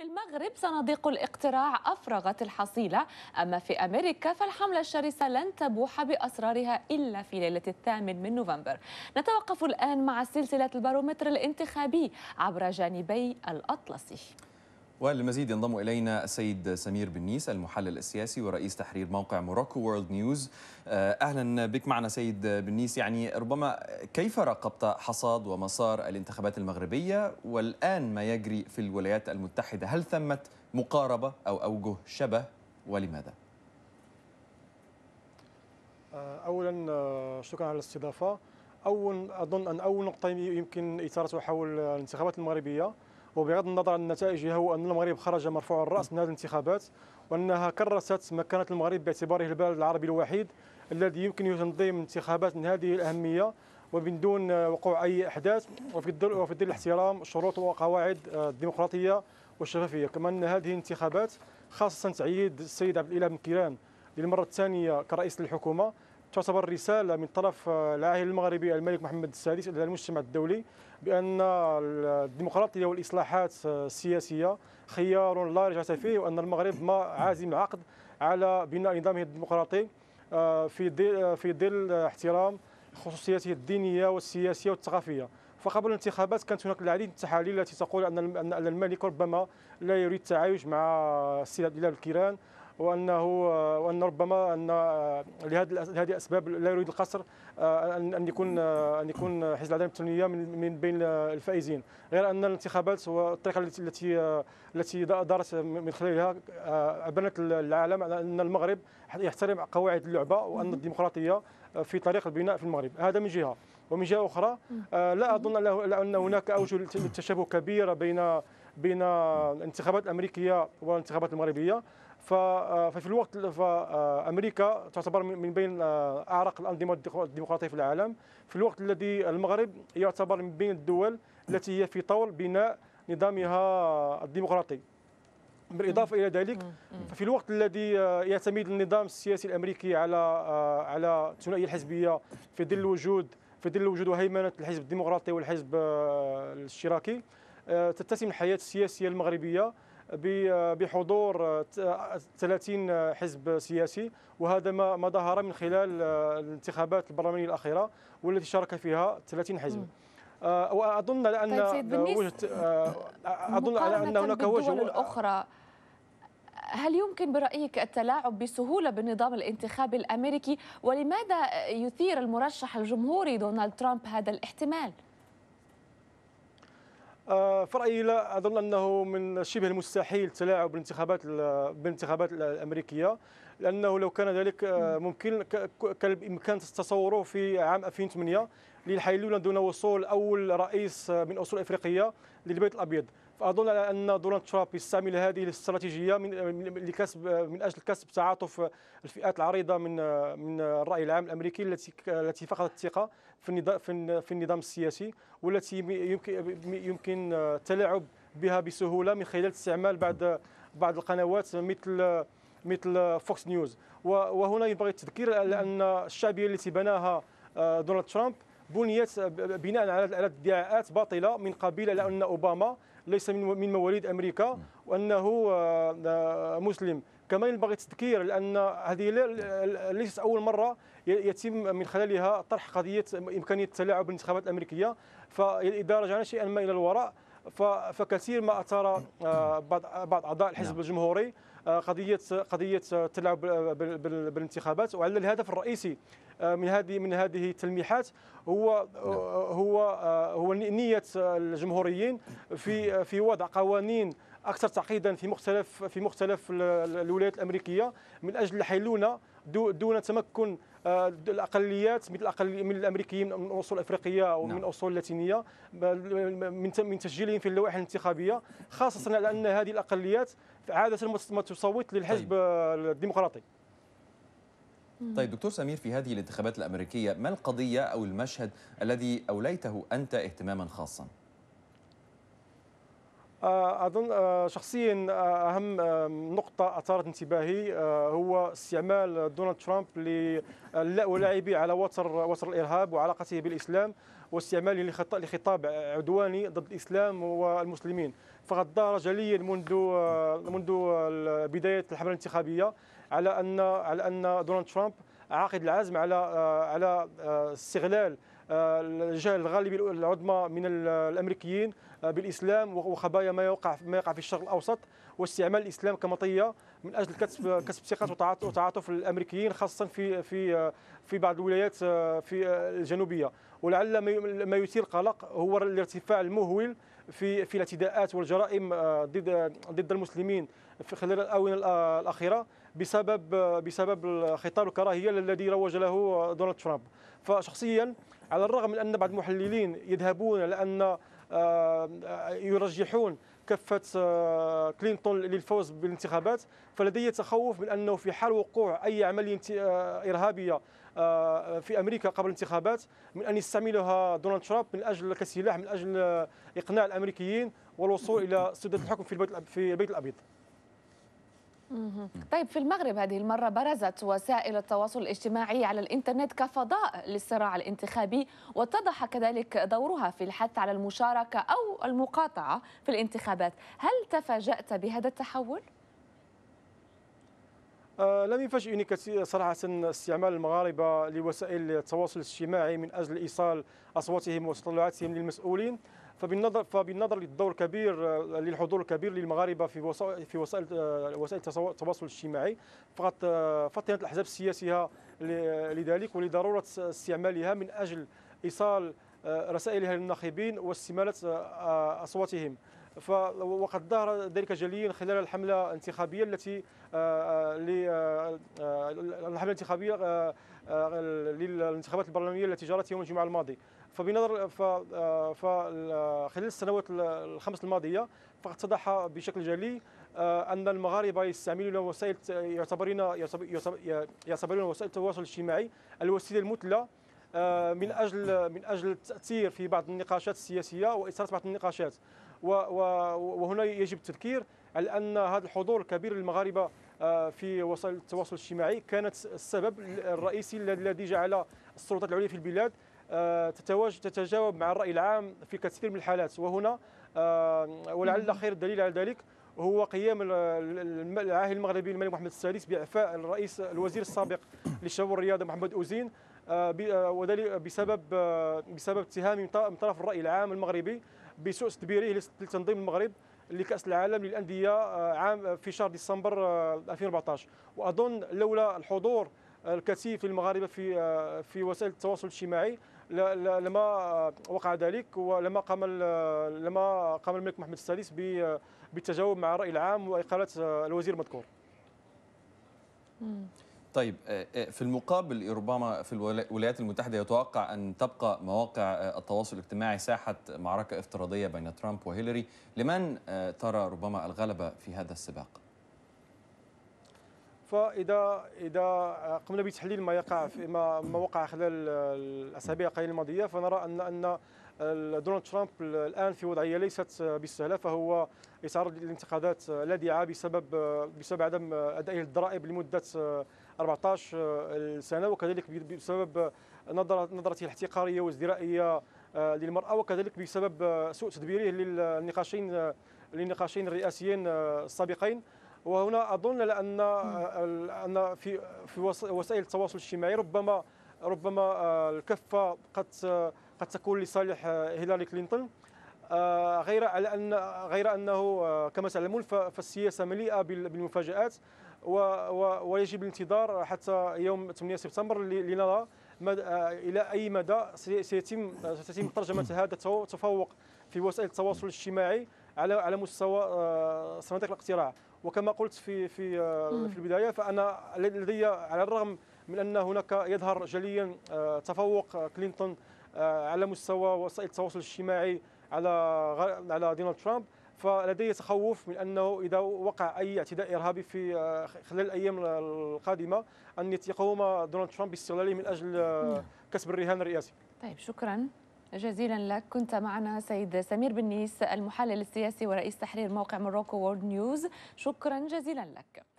في المغرب صناديق الاقتراع أفرغت الحصيلة أما في أمريكا فالحملة الشرسة لن تبوح بأسرارها إلا في ليلة الثامن من نوفمبر نتوقف الآن مع سلسلة البارومتر الانتخابي عبر جانبي الأطلسي وللمزيد ينضم إلينا السيد سمير بنيس المحلل السياسي ورئيس تحرير موقع موروكو وورلد نيوز آه، أهلا بك معنا سيد بنيس يعني ربما كيف راقبت حصاد ومسار الانتخابات المغربية والآن ما يجري في الولايات المتحدة هل ثمت مقاربة أو أوجه شبه ولماذا؟ آه، أولا آه، شكرا على الاستضافة أول أظن أن أول نقطة يمكن إثارتها حول الانتخابات المغربية وبغض النظر عن النتائج هو أن المغرب خرج مرفوع الرأس من هذه الانتخابات وأنها كرست مكانة المغرب باعتباره البلد العربي الوحيد الذي يمكن تنظيم انتخابات من هذه الأهمية ومن دون وقوع أي أحداث وفي ظل وفي ظل احترام شروط وقواعد الديمقراطية والشفافية كما أن هذه الانتخابات خاصة تعييد السيد عبد الإله بن كيران للمرة الثانية كرئيس للحكومة تعتبر رسالة من طرف العاهل المغربي الملك محمد السادس إلى المجتمع الدولي بان الديمقراطيه والاصلاحات السياسيه خيار لا رجعه فيه وان المغرب ما عازم العقد على بناء نظامه الديمقراطي آه، في دل آه، في ظل احترام خصوصيته الدينيه والسياسيه والثقافيه فقبل الانتخابات كانت هناك العديد من التحاليل التي تقول ان الملك ربما لا يريد التعايش مع السيد بلال الكيران وانه وان ربما ان لهذه الاسباب لا يريد القصر آه، ان يكون آه، ان يكون حزب العداله التونيه من بين الفائزين غير ان الانتخابات والطريقه التي التي دارت من خلالها آه، ابنت العالم على ان المغرب يحترم قواعد اللعبه وان الديمقراطيه في طريق البناء في المغرب هذا من جهه ومن جهه اخرى لا اظن ان هناك اوجه للتشابه كبيره بين بين الانتخابات الامريكيه والانتخابات المغربيه آه، ففي الوقت فامريكا آه، تعتبر من بين آه، اعرق الانظمه الديمقراطيه في العالم في الوقت الذي المغرب يعتبر من بين الدول التي هي في طور بناء نظامها الديمقراطي بالاضافه الى ذلك ففي الوقت الذي يعتمد النظام السياسي الامريكي على على الثنائيه الحزبيه في ظل وجود في ظل وجود وهيمنه الحزب الديمقراطي والحزب الاشتراكي تتسم الحياه السياسيه المغربيه بحضور 30 حزب سياسي وهذا ما ظهر من خلال آه، الانتخابات البرلمانيه الاخيره والتي شارك فيها 30 حزب آه، واظن لان طيب، وجهه آه، اظن على ان هناك وجه اخرى هل يمكن برأيك التلاعب بسهولة بالنظام الانتخابي الأمريكي ولماذا يثير المرشح الجمهوري دونالد ترامب هذا الاحتمال؟ آه، في رايي لا اظن انه من شبه المستحيل التلاعب بالانتخابات بالانتخابات الامريكيه لانه لو كان ذلك آه، ممكن كان بامكان تصوره في عام 2008 للحيلوله دون وصول اول رئيس آه، من اصول افريقيه للبيت الابيض اظن ان دونالد ترامب يستعمل هذه الاستراتيجيه من لكسب من اجل كسب تعاطف الفئات العريضه من من الراي العام الامريكي التي التي فقدت الثقه في في النظام السياسي والتي يمكن يمكن التلاعب بها بسهوله من خلال استعمال بعض بعض القنوات مثل مثل فوكس نيوز وهنا ينبغي التذكير ان الشعبيه التي بناها آه، دونالد ترامب بنيت بناء على ادعاءات باطله من قبيل على ان اوباما ليس من مواليد امريكا وانه آه، آه، مسلم كما ينبغي التذكير لان هذه ليست اول مره يتم من خلالها طرح قضيه امكانيه التلاعب بالانتخابات الامريكيه فاذا رجعنا شيئا ما الى الوراء فكثير ما اثار آه، بعض اعضاء الحزب نعم. الجمهوري آه، قضيه قضيه التلاعب آه، بالانتخابات وعلى الهدف الرئيسي من هذه من هذه التلميحات هو نعم. هو هو نيه الجمهوريين في في وضع قوانين اكثر تعقيدا في مختلف في مختلف الولايات الامريكيه من اجل الحيلوله دون تمكن آه، الاقليات مثل الاقل من الامريكيين من اصول افريقيه ومن من نعم. اصول لاتينيه من من تسجيلهم في اللوائح الانتخابيه خاصه على ان هذه الاقليات عاده ما تصوت للحزب طيب. الديمقراطي طيب دكتور سمير في هذه الانتخابات الامريكيه ما القضيه او المشهد الذي اوليته انت اهتماما خاصا؟ آه، اظن آه، شخصيا آه، اهم نقطه اثارت انتباهي هو استعمال دونالد ترامب للاعبي على وتر وتر الارهاب وعلاقته بالاسلام واستعماله لخطاب عدواني ضد الاسلام والمسلمين فقد دار جليا منذ منذ بدايه الحمله الانتخابيه على ان على ان دونالد ترامب عاقد العزم على على استغلال الجهل الغالبي العظمى من الامريكيين بالاسلام وخبايا ما يوقع ما يقع في الشرق الاوسط واستعمال الاسلام كمطيه من اجل كسب كسب ثقه وتعاطف الامريكيين خاصه في في في بعض الولايات في الجنوبيه ولعل ما يثير قلق هو الارتفاع المهول في في الاعتداءات والجرائم آه، ضد ضد المسلمين في خلال الاونه الاخيره بسبب بسبب خطاب الكراهيه الذي روج له دونالد ترامب فشخصيا على الرغم من ان بعض المحللين يذهبون لان آه، آه، يرجحون كفة آه، كلينتون للفوز بالانتخابات فلدي تخوف من أنه في حال وقوع أي عملية إرهابية في أمريكا قبل الانتخابات من أن يستعملها دونالد ترامب من أجل كسلاح من أجل إقناع الأمريكيين والوصول إلى سدة الحكم في البيت الأبيض طيب في المغرب هذه المرة برزت وسائل التواصل الاجتماعي على الإنترنت كفضاء للصراع الانتخابي واتضح كذلك دورها في الحث على المشاركة أو المقاطعة في الانتخابات هل تفاجأت بهذا التحول؟ آه، لم يفاجئني كثير صراحة استعمال المغاربة لوسائل التواصل الاجتماعي من أجل إيصال أصواتهم وتطلعاتهم للمسؤولين فبالنظر فبالنظر للدور الكبير آه، للحضور الكبير للمغاربه في وسائل في وسائل آه، وسائل التواصل الاجتماعي فقط آه، فطنت الاحزاب السياسيه لذلك ولضروره استعمالها من اجل ايصال رسائلها للناخبين واستماله اصواتهم وقد ظهر ذلك جليا خلال الحمله الانتخابيه التي الحمله الانتخابيه للانتخابات البرلمانيه التي جرت يوم الجمعه الماضي فبنظر فخلال السنوات الخمس الماضيه فقد اتضح بشكل جلي آه، ان المغاربه يستعملون وسائل يعتبرون يعتبرون وسائل التواصل الاجتماعي الوسيله المثلى آه، من اجل من اجل التاثير في بعض النقاشات السياسيه واثاره بعض النقاشات وهنا يجب التذكير على ان هذا الحضور الكبير للمغاربه آه، في وسائل التواصل الاجتماعي كانت السبب الرئيسي الذي جعل السلطات العليا في البلاد آه، تتجاوب مع الرأي العام في كثير من الحالات وهنا آه، ولعل خير الدليل على ذلك هو قيام العاهل المغربي الملك محمد السادس باعفاء الرئيس الوزير السابق للشباب والرياضه محمد اوزين آه، وذلك بسبب بسبب اتهام من طرف الراي العام المغربي بسوء تدبيره لتنظيم المغرب لكاس العالم للانديه عام في شهر ديسمبر 2014 واظن لولا الحضور الكثيف للمغاربه في في وسائل التواصل الاجتماعي لما وقع ذلك ولما قام لما قام الملك محمد السادس بالتجاوب مع الراي العام واقاله الوزير المذكور. طيب آه، آه، في المقابل ربما في الولايات المتحدة يتوقع أن تبقى مواقع آه، التواصل الاجتماعي ساحة معركة افتراضية بين ترامب وهيلاري لمن ترى ربما الغلبة في هذا السباق؟ فاذا اذا قمنا بتحليل ما يقع في ما, ما وقع خلال الاسابيع القليله الماضيه فنرى ان ان دونالد ترامب الان في وضعيه ليست بالسهله فهو يتعرض للانتقادات لاذعه بسبب بسبب عدم ادائه للضرائب لمده 14 سنه وكذلك بسبب نظرته الاحتقاريه وازدرائيه للمراه وكذلك بسبب سوء تدبيره للنقاشين للنقاشين الرئاسيين السابقين وهنا اظن لان ان في في وسائل التواصل الاجتماعي ربما ربما آه، الكفه قد قد تكون لصالح آه، هيلاري كلينتون آه، غير على ان غير انه كما تعلمون فالسياسه مليئه بالمفاجات ويجب الانتظار حتى يوم 8 سبتمبر لنرى الى اي مدى سيتم ستتم ترجمه هذا التفوق في وسائل التواصل الاجتماعي على على مستوى صناديق الاقتراع وكما قلت في في آه، في البدايه فانا لدي على الرغم من ان هناك يظهر جليا آه، تفوق آه، كلينتون على مستوى وسائل التواصل الاجتماعي على على دونالد ترامب فلدي تخوف من انه اذا وقع اي اعتداء ارهابي في خلال الايام القادمه ان يقوم دونالد ترامب باستغلاله من اجل كسب الرهان الرئاسي. طيب شكرا. جزيلا لك كنت معنا سيد سمير بنيس المحلل السياسي ورئيس تحرير موقع مروكو وورد نيوز شكرا جزيلا لك